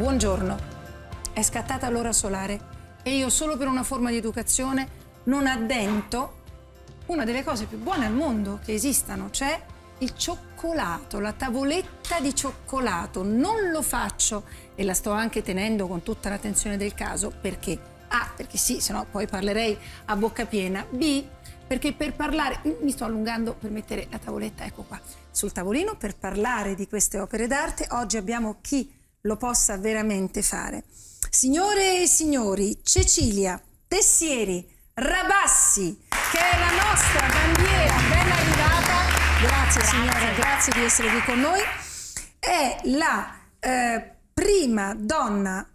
Buongiorno. È scattata l'ora solare e io solo per una forma di educazione non addento una delle cose più buone al mondo che esistano, cioè il cioccolato, la tavoletta di cioccolato. Non lo faccio e la sto anche tenendo con tutta l'attenzione del caso perché A, perché sì, sennò poi parlerei a bocca piena, B, perché per parlare, mi sto allungando per mettere la tavoletta, ecco qua, sul tavolino, per parlare di queste opere d'arte, oggi abbiamo chi lo possa veramente fare. Signore e signori, Cecilia, Tessieri, Rabassi, che è la nostra bandiera, ben arrivata. Grazie, signora, grazie di essere qui con noi. È la eh, prima donna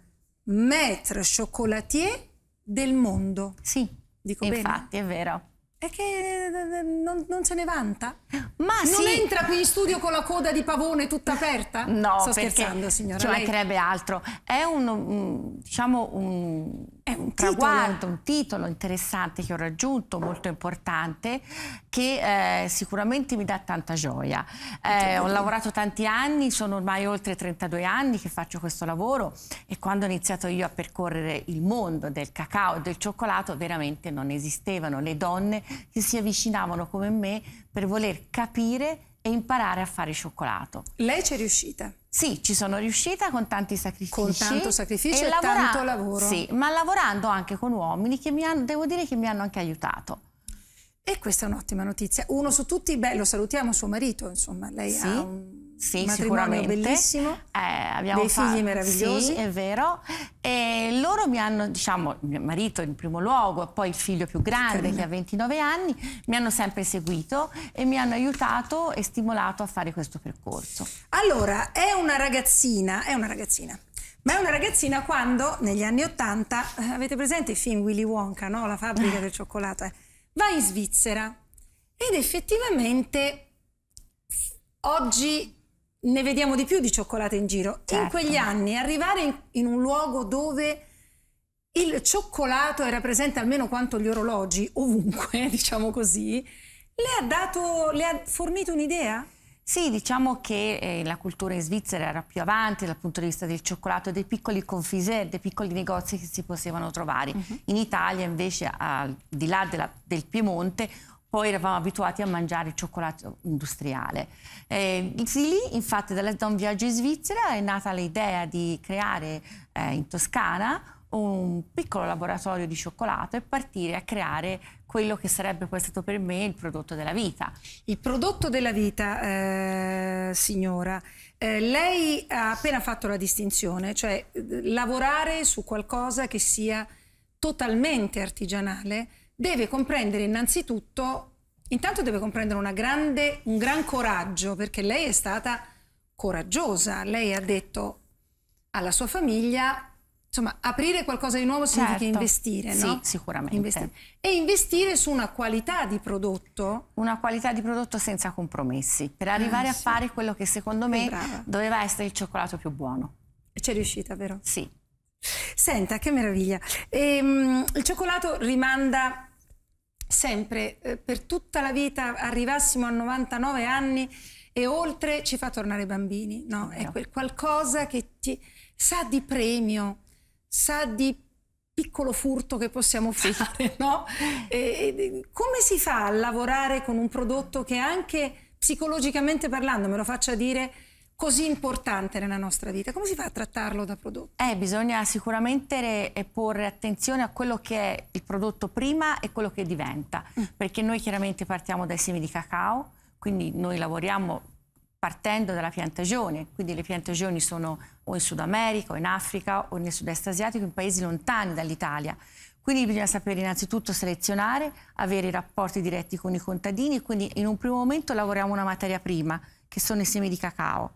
maître chocolatier del mondo. Sì, Dico infatti bene? è vero è che eh, eh, non, non, se ne vanta? Ma non sì. entra qui in studio con la coda di pavone tutta aperta? No, sto scherzando, signora. Ci mancherebbe altro. È un, diciamo, un, è un traguardo, un titolo interessante che ho raggiunto, molto importante, che eh, sicuramente mi dà tanta gioia. Eh, certo. ho lavorato tanti anni, sono ormai oltre 32 anni che faccio questo lavoro e quando ho iniziato io a percorrere il mondo del cacao e del cioccolato veramente non esistevano le donne che si avvicinavano come me per voler capire e imparare a fare cioccolato. Lei ci è riuscita? Sì, ci sono riuscita con tanti sacrifici. Con tanto sacrificio e, e tanto lavoro. Sì, ma lavorando anche con uomini che mi hanno, devo dire che mi hanno anche aiutato. E questa è un'ottima notizia. Uno su tutti, beh, lo salutiamo suo marito, insomma, lei sì. ha un sì, un sicuramente. bellissimo. Eh, abbiamo dei figli meravigliosi. Sì, è vero. E loro mi hanno, diciamo, mio marito in primo luogo, poi il figlio più grande che ha 29 anni, mi hanno sempre seguito e mi hanno aiutato e stimolato a fare questo percorso. Allora, è una ragazzina, è una ragazzina. Ma è una ragazzina quando, negli anni Ottanta, eh, avete presente i film Willy Wonka, no? La fabbrica del cioccolato. Eh? Va in Svizzera ed effettivamente oggi ne vediamo di più di cioccolate in giro. Certo. In quegli anni arrivare in, in un luogo dove il cioccolato era presente almeno quanto gli orologi, ovunque, diciamo così, le ha, dato, le ha fornito un'idea? Sì, diciamo che eh, la cultura in Svizzera era più avanti dal punto di vista del cioccolato, dei piccoli confiser, dei piccoli negozi che si potevano trovare. Uh -huh. In Italia invece, al di là della, del Piemonte, poi eravamo abituati a mangiare il cioccolato industriale. Eh, lì, infatti, da Don viaggio in Svizzera è nata l'idea di creare eh, in Toscana un piccolo laboratorio di cioccolato e partire a creare quello che sarebbe poi stato per me il prodotto della vita. Il prodotto della vita, eh, signora, eh, lei ha appena fatto la distinzione, cioè eh, lavorare su qualcosa che sia totalmente artigianale, deve comprendere innanzitutto, intanto deve comprendere grande, un gran coraggio, perché lei è stata coraggiosa, lei ha detto alla sua famiglia, insomma, aprire qualcosa di nuovo significa certo. investire, no? Sì, sicuramente. Investire. E investire su una qualità di prodotto? Una qualità di prodotto senza compromessi, per ah, arrivare ah, a fare quello che secondo me doveva essere il cioccolato più buono. E c'è riuscita, vero? Sì, Senta, che meraviglia. Ehm, il cioccolato rimanda sempre, eh, per tutta la vita, arrivassimo a 99 anni e oltre ci fa tornare bambini, no? È quel qualcosa che ti sa di premio, sa di piccolo furto che possiamo fare, no? E, e, come si fa a lavorare con un prodotto che anche psicologicamente parlando, me lo faccia dire, così importante nella nostra vita? Come si fa a trattarlo da prodotto? Eh, bisogna sicuramente eh, porre attenzione a quello che è il prodotto prima e quello che diventa, mm. perché noi chiaramente partiamo dai semi di cacao, quindi noi lavoriamo partendo dalla piantagione, quindi le piantagioni sono o in Sud America o in Africa o nel sud-est asiatico, in paesi lontani dall'Italia. Quindi bisogna sapere innanzitutto selezionare, avere rapporti diretti con i contadini, quindi in un primo momento lavoriamo una materia prima, che sono i semi di cacao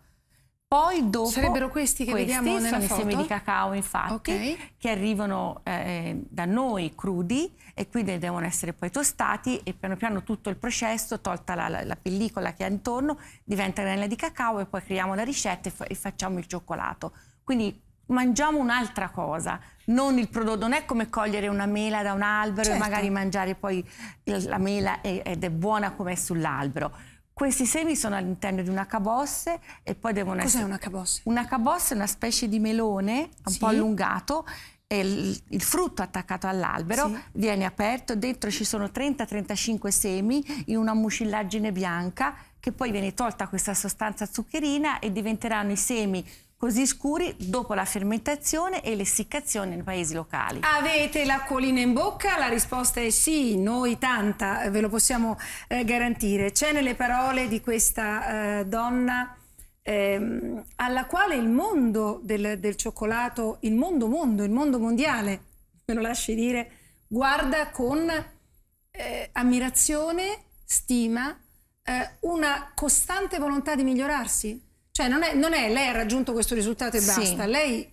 poi dopo Sarebbero questi che questi vediamo nella sono foto? i semi di cacao infatti okay. che arrivano eh, da noi crudi e quindi devono essere poi tostati e piano piano tutto il processo, tolta la, la, la pellicola che ha intorno, diventa granella di cacao e poi creiamo la ricetta e, fa e facciamo il cioccolato. Quindi mangiamo un'altra cosa, non il prodotto, non è come cogliere una mela da un albero certo. e magari mangiare poi la mela ed è buona come è sull'albero. Questi semi sono all'interno di una cabosse e poi devono Cos'è essere... Cos'è una cabosse? Una cabosse è una specie di melone un sì. po' allungato il, il, frutto attaccato all'albero sì. viene aperto, dentro ci sono 30-35 semi in una mucillaggine bianca che poi viene tolta questa sostanza zuccherina e diventeranno i semi così scuri dopo la fermentazione e l'essiccazione nei paesi locali. Avete l'acquolina in bocca? La risposta è sì, noi tanta, ve lo possiamo eh, garantire. C'è nelle parole di questa eh, donna ehm, alla quale il mondo del, del cioccolato, il mondo mondo, il mondo mondiale, me lo lasci dire, guarda con eh, ammirazione, stima, eh, una costante volontà di migliorarsi? Cioè non è, non è lei ha raggiunto questo risultato e basta, lei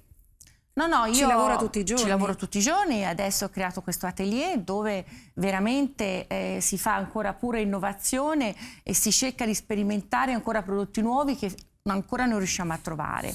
No, no, io ci lavoro tutti i giorni. Ci lavoro tutti i giorni, e adesso ho creato questo atelier dove veramente eh, si fa ancora pura innovazione e si cerca di sperimentare ancora prodotti nuovi che ancora non riusciamo a trovare.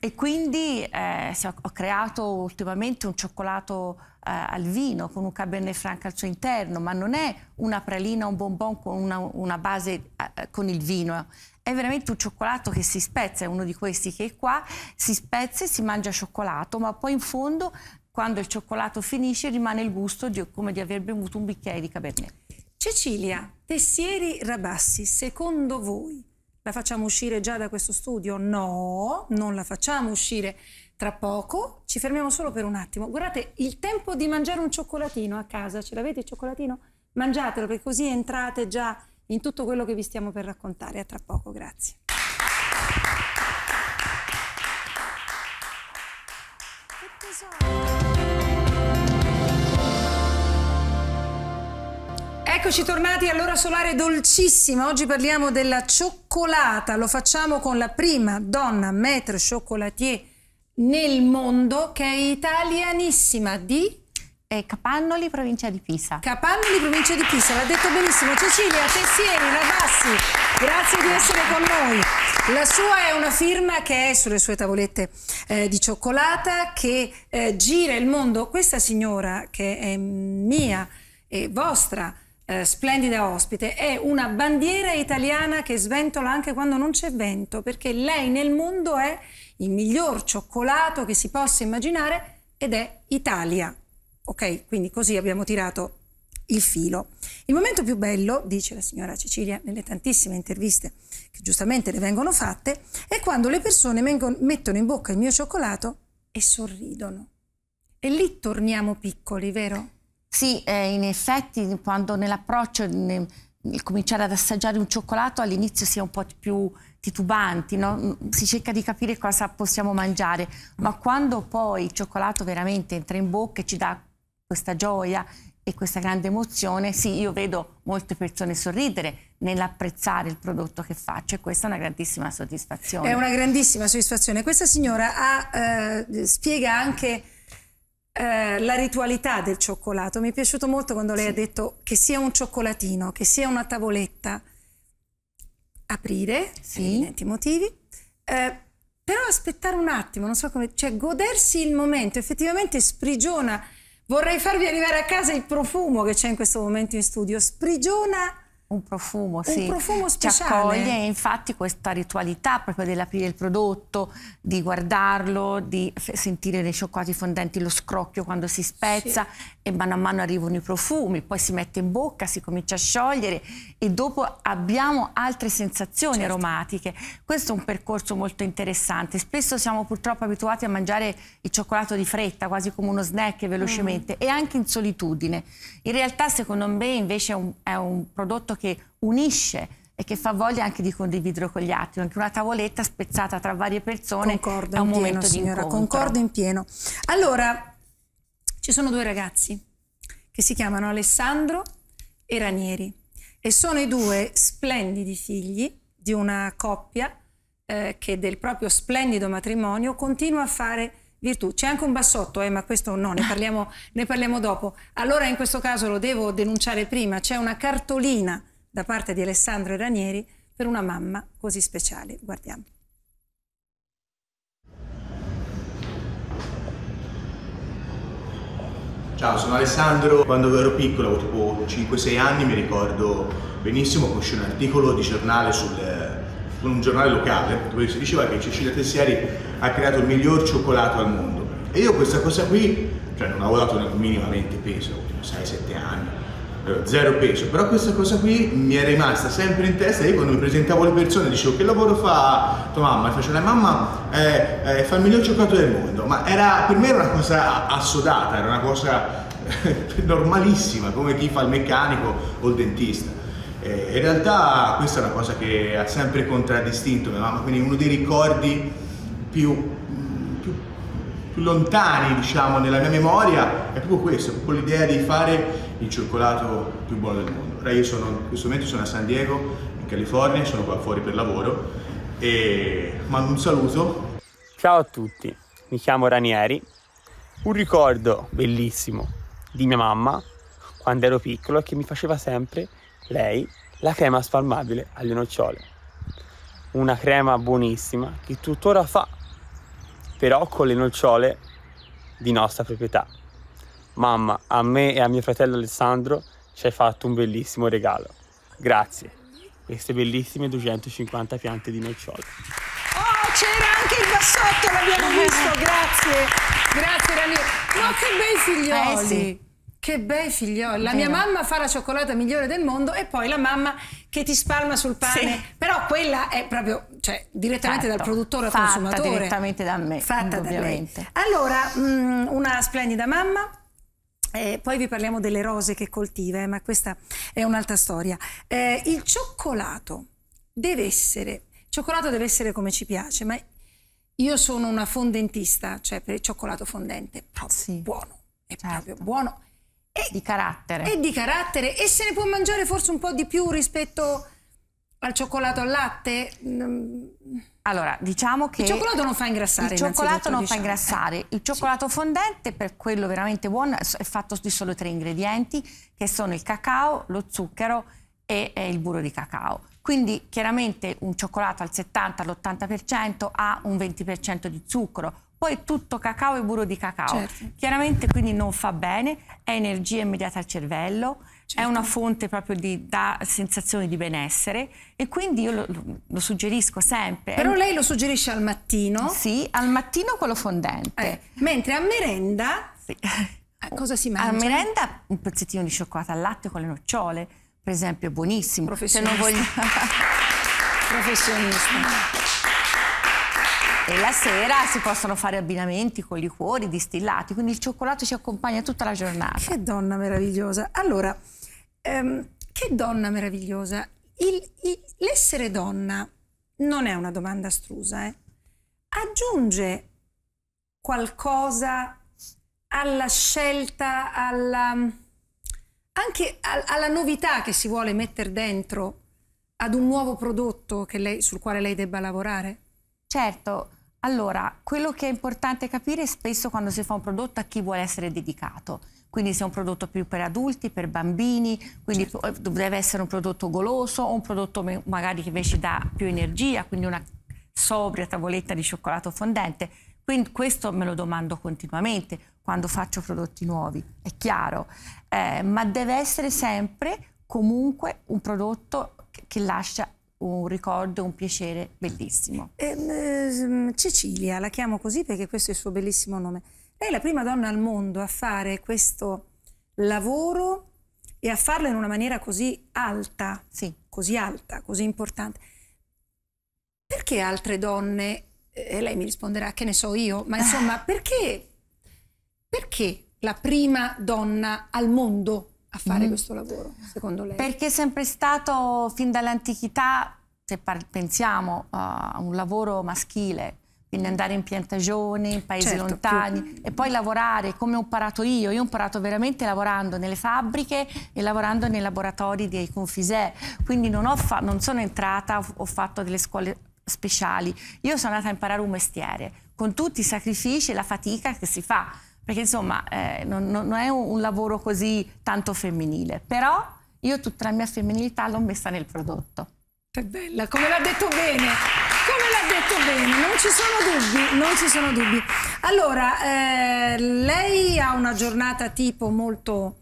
E quindi eh, ho creato ultimamente un cioccolato eh, al vino con un Cabernet Franc al suo interno, ma non è una pralina, un bonbon con una, una base eh, con il vino, è veramente un cioccolato che si spezza, è uno di questi che è qua, si spezza e si mangia cioccolato, ma poi in fondo quando il cioccolato finisce rimane il gusto di, come di aver bevuto un bicchiere di Cabernet. Cecilia, Tessieri Rabassi, secondo voi la facciamo uscire già da questo studio? No, non la facciamo uscire tra poco. Ci fermiamo solo per un attimo. Guardate, il tempo di mangiare un cioccolatino a casa, ce l'avete il cioccolatino? Mangiatelo perché così entrate già in tutto quello che vi stiamo per raccontare. A tra poco, grazie. Eccoci tornati all'ora solare dolcissima. Oggi parliamo della cioccolata. Lo facciamo con la prima donna maître chocolatier nel mondo che è italianissima di eh, Capannoli, provincia di Pisa. Capannoli, provincia di Pisa, l'ha detto benissimo Cecilia Tessieri, ragazzi, grazie di essere con noi. La sua è una firma che è sulle sue tavolette eh, di cioccolata, che eh, gira il mondo. Questa signora, che è mia e vostra, eh, splendida ospite, è una bandiera italiana che sventola anche quando non c'è vento, perché lei nel mondo è il miglior cioccolato che si possa immaginare ed è Italia. Ok, quindi così abbiamo tirato il filo. Il momento più bello, dice la signora Cecilia nelle tantissime interviste che giustamente le vengono fatte, è quando le persone mettono in bocca il mio cioccolato e sorridono. E lì torniamo piccoli, vero? Sì, eh, in effetti quando nell'approccio, nel, nel cominciare ad assaggiare un cioccolato all'inizio si è un po' più titubanti, no? Mm, si cerca di capire cosa possiamo mangiare, ma quando poi il cioccolato veramente entra in bocca e ci dà questa gioia e questa grande emozione, sì, io vedo molte persone sorridere nell'apprezzare il prodotto che faccio e questa è una grandissima soddisfazione. È una grandissima soddisfazione. Questa signora ha, eh, spiega anche eh, la ritualità del cioccolato. Mi è piaciuto molto quando lei sì. ha detto che sia un cioccolatino, che sia una tavoletta, aprire, sì. per evidenti motivi, eh, però aspettare un attimo, non so come, cioè godersi il momento, effettivamente sprigiona Vorrei farvi arrivare a casa il profumo che c'è in questo momento in studio. Sprigiona un profumo, un sì, profumo speciale. ci accoglie infatti questa ritualità proprio dell'aprire il prodotto, di guardarlo, di sentire nei cioccolati fondenti lo scrocchio quando si spezza sì. e mano a mano arrivano i profumi, poi si mette in bocca, si comincia a sciogliere e dopo abbiamo altre sensazioni certo. aromatiche. Questo è un percorso molto interessante. Spesso siamo purtroppo abituati a mangiare il cioccolato di fretta, quasi come uno snack mm. velocemente mm. e anche in solitudine. In realtà secondo me invece è un, è un prodotto momento che unisce e che fa voglia anche di condividere con gli altri, anche una tavoletta spezzata tra varie persone Concordo è un momento pieno, di signora, incontro. Concordo in pieno. Allora, ci sono due ragazzi che si chiamano Alessandro e Ranieri e sono i due splendidi figli di una coppia eh, che del proprio splendido matrimonio continua a fare virtù. C'è anche un bassotto, eh, ma questo no, ne parliamo, ne parliamo dopo. Allora in questo caso lo devo denunciare prima, c'è una cartolina da parte di Alessandro Ranieri per una mamma così speciale. Guardiamo. Ciao, sono Alessandro. Quando ero piccolo, avevo tipo 5-6 anni, mi ricordo benissimo, che uscì un articolo di giornale sul con un giornale locale dove si diceva che Cecilia Tessieri ha creato il miglior cioccolato al mondo. E io questa cosa qui, cioè non avevo dato minimamente peso, 6-7 anni, eh, zero peso, però questa cosa qui mi è rimasta sempre in testa, io quando mi presentavo le persone dicevo che lavoro fa tua mamma, e facevo mamma eh, eh, fa il miglior cioccolato del mondo, ma era, per me era una cosa assodata, era una cosa normalissima come chi fa il meccanico o il dentista. Eh, in realtà questa è una cosa che ha sempre contraddistinto mia mamma, quindi uno dei ricordi più, più, più lontani diciamo, nella mia memoria è proprio questo, proprio l'idea di fare il cioccolato più buono del mondo. Ora io sono, in questo momento sono a San Diego, in California, sono qua fuori per lavoro e mando un saluto. Ciao a tutti, mi chiamo Ranieri. Un ricordo bellissimo di mia mamma quando ero piccolo è che mi faceva sempre lei la crema spalmabile alle nocciole. Una crema buonissima che tuttora fa, però con le nocciole di nostra proprietà. Mamma, a me e a mio fratello Alessandro ci hai fatto un bellissimo regalo. Grazie. Queste bellissime 250 piante di nocciole. Oh, c'era anche il bassotto, l'abbiamo visto, grazie. Grazie Rani. No, che bei figlioli. Eh, sì. Che bei figlioli! La mia mamma fa la cioccolata migliore del mondo e poi la mamma che ti spalma sul pane. Sì. Però quella è proprio cioè, direttamente Fatto. dal produttore al consumatore, Fatta direttamente da me. Fatta da lei. Allora, mh, mm, una splendida mamma. Eh, poi vi parliamo delle rose che coltiva, eh, ma questa è un'altra storia. Eh, il cioccolato deve essere, il cioccolato deve essere come ci piace, ma io sono una fondentista, cioè per il cioccolato fondente, proprio sì. buono, è certo. proprio buono e di carattere. E di carattere. E se ne può mangiare forse un po' di più rispetto al cioccolato al latte? Mm. Allora, diciamo che... Il cioccolato non fa ingrassare. Il cioccolato non diciamo. fa ingrassare. Il cioccolato sì. fondente, per quello veramente buono, è fatto di solo tre ingredienti, che sono il cacao, lo zucchero e il burro di cacao. Quindi chiaramente un cioccolato al 70-80% ha un 20% di zucchero, poi è tutto cacao e burro di cacao. Certo. Chiaramente quindi non fa bene, è energia immediata al cervello, certo. è una fonte proprio di da sensazione di benessere e quindi io lo, lo suggerisco sempre. Però lei lo suggerisce al mattino? Sì, al mattino quello fondente. Eh, mentre a merenda... Sì. Eh, cosa si mangia? A merenda un pezzettino di cioccolato al latte con le nocciole, per esempio, è buonissimo. Professionista. Se non voglio... Professionista. E la sera si possono fare abbinamenti con liquori, distillati, quindi il cioccolato ci accompagna tutta la giornata. Che donna meravigliosa. Allora, ehm, che donna meravigliosa. l'essere donna non è una domanda astrusa, eh? aggiunge qualcosa alla scelta, alla, anche alla novità che si vuole mettere dentro ad un nuovo prodotto lei, sul quale lei debba lavorare? Certo, allora, quello che è importante capire spesso quando si fa un prodotto a chi vuole essere dedicato. Quindi se è un prodotto più per adulti, per bambini, quindi certo. Eh, deve essere un prodotto goloso o un prodotto magari che invece dà più energia, quindi una sobria tavoletta di cioccolato fondente. Quindi questo me lo domando continuamente quando faccio prodotti nuovi, è chiaro. Eh, ma deve essere sempre comunque un prodotto che lascia un ricordo, un piacere bellissimo. Eh, mm, ehm, Cecilia, la chiamo così perché questo è il suo bellissimo nome. Lei è la prima donna al mondo a fare questo lavoro e a farlo in una maniera così alta, sì. così alta, così importante. Perché altre donne, e eh, lei mi risponderà che ne so io, ma insomma, perché, perché la prima donna al mondo a fare mm. questo lavoro, secondo lei? Perché è sempre stato, fin dall'antichità, se pensiamo eh, a un lavoro maschile, quindi andare in piantagioni, in paesi certo, lontani più... e poi lavorare come ho imparato io. Io ho imparato veramente lavorando nelle fabbriche e lavorando nei laboratori dei Confisè. Quindi non, non sono entrata, ho fatto delle scuole speciali. Io sono andata a imparare un mestiere con tutti i sacrifici e la fatica che si fa perché insomma eh, non, non, è un, lavoro così tanto femminile, però io tutta la mia femminilità l'ho messa nel prodotto. Che bella, come l'ha detto bene, come l'ha detto bene, non ci sono dubbi, non ci sono dubbi. Allora, eh, lei ha una giornata tipo molto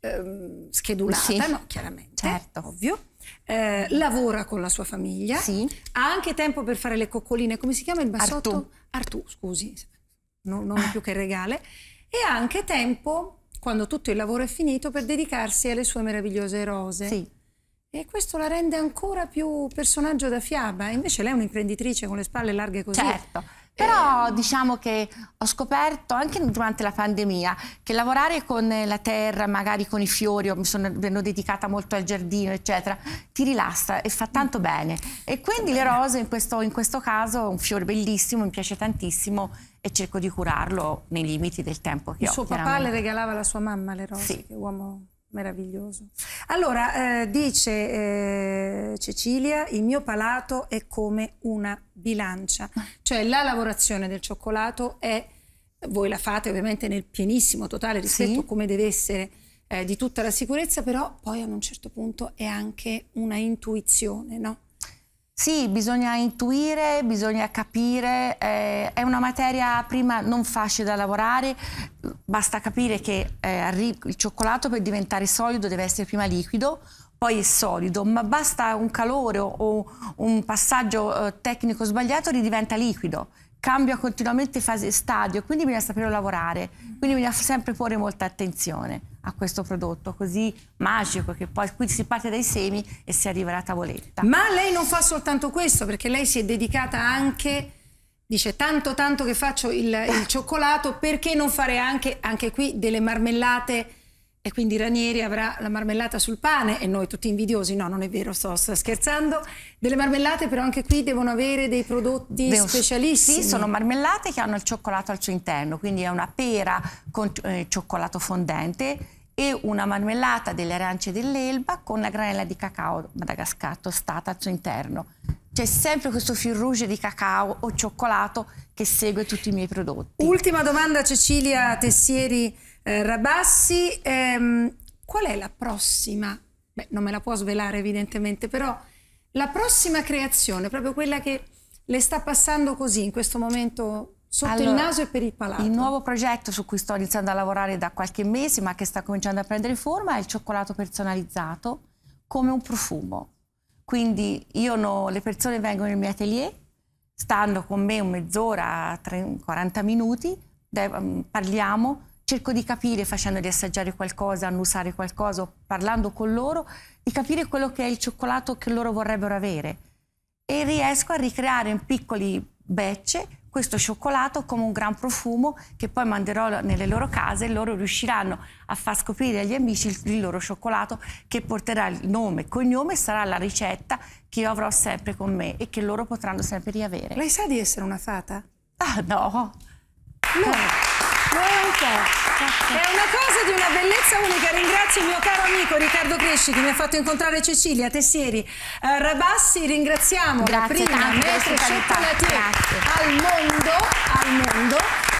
eh, schedulata, sì. no? Chiaramente, certo. ovvio. Eh, lavora con la sua famiglia, sì. ha anche tempo per fare le coccoline, come si chiama il bassotto? Artù. Artù, scusi non, non più che regale, e anche tempo, quando tutto il lavoro è finito, per dedicarsi alle sue meravigliose rose. Sì. E questo la rende ancora più personaggio da fiaba. Invece lei è un'imprenditrice con le spalle larghe così. Certo. Però eh... diciamo che ho scoperto anche durante la pandemia che lavorare con la terra, magari con i fiori, mi sono dedicata molto al giardino, eccetera, ti rilassa e fa tanto bene. E quindi le rose in questo, in questo caso, un fiore bellissimo, mi piace tantissimo e cerco di curarlo nei limiti del tempo che Il ho. Il suo papà le regalava alla sua mamma le rose, sì. che uomo meraviglioso. Allora, eh, dice eh, Cecilia, il mio palato è come una bilancia, cioè la lavorazione del cioccolato è, voi la fate ovviamente nel pienissimo totale rispetto sì. come deve essere eh, di tutta la sicurezza, però poi ad un certo punto è anche una intuizione, no? Sì, bisogna intuire, bisogna capire, eh, è una materia prima non facile da lavorare, basta capire che eh, il cioccolato per diventare solido deve essere prima liquido, poi è solido, ma basta un calore o, un passaggio eh, tecnico sbagliato ridiventa liquido cambia continuamente fase stadio, quindi bisogna saperlo lavorare, quindi bisogna sempre porre molta attenzione a questo prodotto così magico che poi qui si parte dai semi e si arriva alla tavoletta. Ma lei non fa soltanto questo perché lei si è dedicata anche, dice tanto tanto che faccio il, il cioccolato, perché non fare anche, anche qui delle marmellate e quindi Ranieri avrà la marmellata sul pane e noi tutti invidiosi, no non è vero, sto, sto scherzando, delle marmellate però anche qui devono avere dei prodotti Devo, specialissimi. Sì, sono marmellate che hanno il cioccolato al suo interno, quindi è una pera con eh, cioccolato fondente e una marmellata delle arance dell'Elba con la granella di cacao Madagascar tostata al suo interno. C'è sempre questo fil rouge di cacao o cioccolato che segue tutti i miei prodotti. Ultima domanda Cecilia Tessieri eh, Rabassi. Ehm, qual è la prossima? Beh, non me la può svelare evidentemente, però la prossima creazione, proprio quella che le sta passando così in questo momento sotto allora, il naso e per il palato. Il nuovo progetto su cui sto iniziando a lavorare da qualche mese, ma che sta cominciando a prendere forma, è il cioccolato personalizzato come un profumo. Quindi no, le persone vengono nel mio atelier, stanno con me un mezz'ora, 40 minuti, mm, parliamo, cerco di capire facendoli assaggiare qualcosa, annusare qualcosa, parlando con loro, di capire quello che è il cioccolato che loro vorrebbero avere. E riesco a ricreare in piccoli becce questo cioccolato come un gran profumo che poi manderò nelle loro case e loro riusciranno a far scoprire agli amici il, il loro cioccolato che porterà il nome, e cognome, e sarà la ricetta che io avrò sempre con me e che loro potranno sempre riavere. Lei sa di essere una fata? Ah no! No! È una cosa di una bellezza unica, ringrazio il mio caro amico Riccardo Cresci che mi ha fatto incontrare Cecilia Tessieri eh, Rabassi, ringraziamo Grazie la prima maestra cioccolatiera al mondo, al mondo.